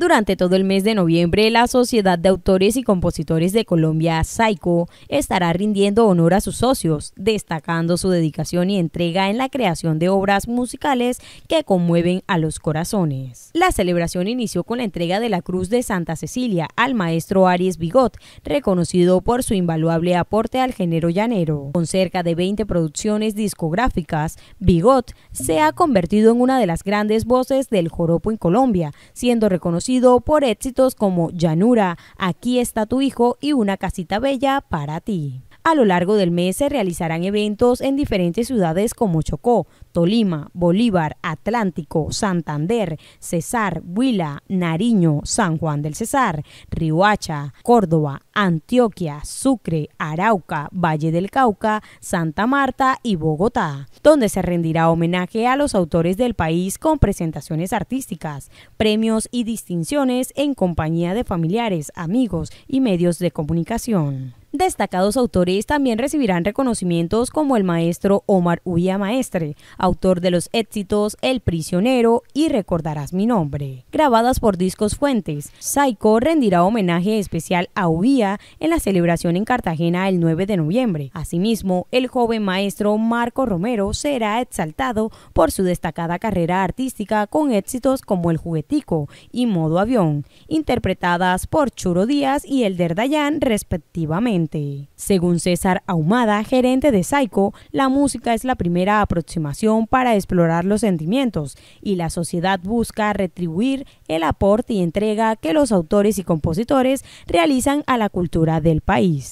Durante todo el mes de noviembre, la Sociedad de Autores y Compositores de Colombia, SAICO, estará rindiendo honor a sus socios, destacando su dedicación y entrega en la creación de obras musicales que conmueven a los corazones. La celebración inició con la entrega de la Cruz de Santa Cecilia al maestro Aries Bigot, reconocido por su invaluable aporte al género llanero. Con cerca de 20 producciones discográficas, Bigot se ha convertido en una de las grandes voces del joropo en Colombia, siendo reconocido por éxitos como Llanura, Aquí está tu hijo y Una casita bella para ti. A lo largo del mes se realizarán eventos en diferentes ciudades como Chocó, Tolima, Bolívar, Atlántico, Santander, Cesar, Huila, Nariño, San Juan del Cesar, Riohacha, Córdoba, Antioquia, Sucre, Arauca, Valle del Cauca, Santa Marta y Bogotá, donde se rendirá homenaje a los autores del país con presentaciones artísticas, premios y distinciones en compañía de familiares, amigos y medios de comunicación. Destacados autores también recibirán reconocimientos como el maestro Omar Uía Maestre, autor de los éxitos El Prisionero y Recordarás mi nombre. Grabadas por Discos Fuentes, Saiko rendirá homenaje especial a ubia en la celebración en Cartagena el 9 de noviembre. Asimismo, el joven maestro Marco Romero será exaltado por su destacada carrera artística con éxitos como El Juguetico y Modo Avión, interpretadas por Churo Díaz y el Dayan respectivamente. Según César Ahumada, gerente de Psycho, la música es la primera aproximación para explorar los sentimientos y la sociedad busca retribuir el aporte y entrega que los autores y compositores realizan a la cultura del país.